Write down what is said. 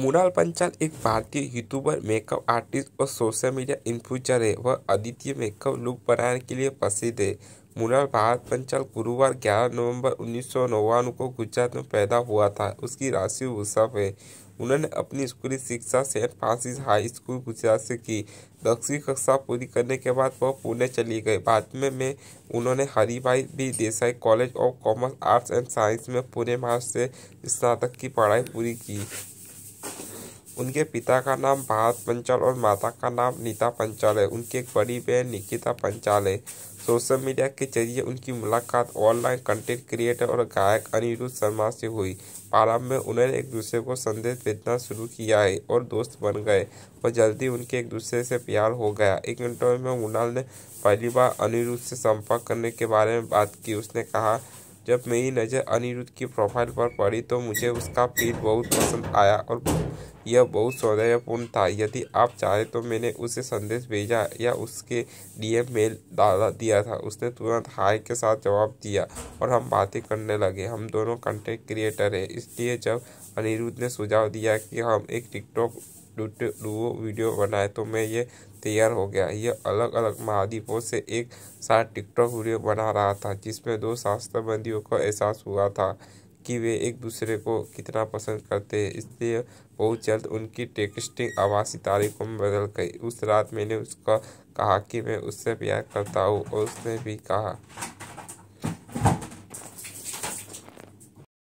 mural Panchal एक भारतीय YouTuber makeup artist और सोशल मीडिया इन्फ्लुएंसर है वह अद्वितीय मेकअप लुक बनाने के लिए प्रसिद्ध है मुराल भारत पंचाल गुरुवार 11 नवंबर उन्नीस को गुजरात में पैदा हुआ था उसकी राशि वृषभ है उन्होंने अपनी स्कूली शिक्षा saint Francis high school Gujarat से की दसवीं कक्षा पूरी करने के बाद वह पुणे चली गई बाद में, में उन्होंने Haribhai B Desai college of commerce arts and science में पुणे मार्च से स्नातक की पढ़ाई पूरी की उनके पिता का नाम भारत पंचाल और माता का नाम नीता पंचाल है उनकी एक बड़ी बहन निकिता पंचाल है सोशल मीडिया के जरिए उनकी मुलाकात ऑनलाइन कंटेंट क्रिएटर और गायक अनिरुद्ध शर्मा से हुई प्रारंभ में उन्होंने एक दूसरे को संदेश भेजना शुरू किया है और दोस्त बन गए और जल्दी उनके एक दूसरे से प्यार हो गया एक इंटरव्यू में मुनाल ने पहली बार अनिरुद्ध से संपर्क करने के बारे में बात की उसने कहा जब मेरी नज़र अनिरुद्ध की प्रोफाइल पर पड़ी तो मुझे उसका फील बहुत पसंद आया और यह बहुत सौंदर्यपूर्ण था यदि आप चाहें तो मैंने उसे संदेश भेजा या उसके लिए मेल डाला दिया था उसने तुरंत हाय के साथ जवाब दिया और हम बातें करने लगे हम दोनों कंटेंट क्रिएटर हैं इसलिए जब अनिरुद्ध ने सुझाव दिया कि हम एक टिकटॉक डुओ वीडियो बनाए तो मैं ये तैयार हो गया यह अलग अलग महाद्वीपों से एक साथ टिकटॉक वीडियो बना रहा था जिसमें दो शास्त्रबंदियों का एहसास हुआ था कि वे एक दूसरे को कितना पसंद करते हैं इसलिए बहुत जल्द उनकी टेक्स्टिंग आवासी तारीखों में बदल गई उस रात मैंने उसका कहा कि मैं उससे प्यार करता हूँ और उसने भी कहा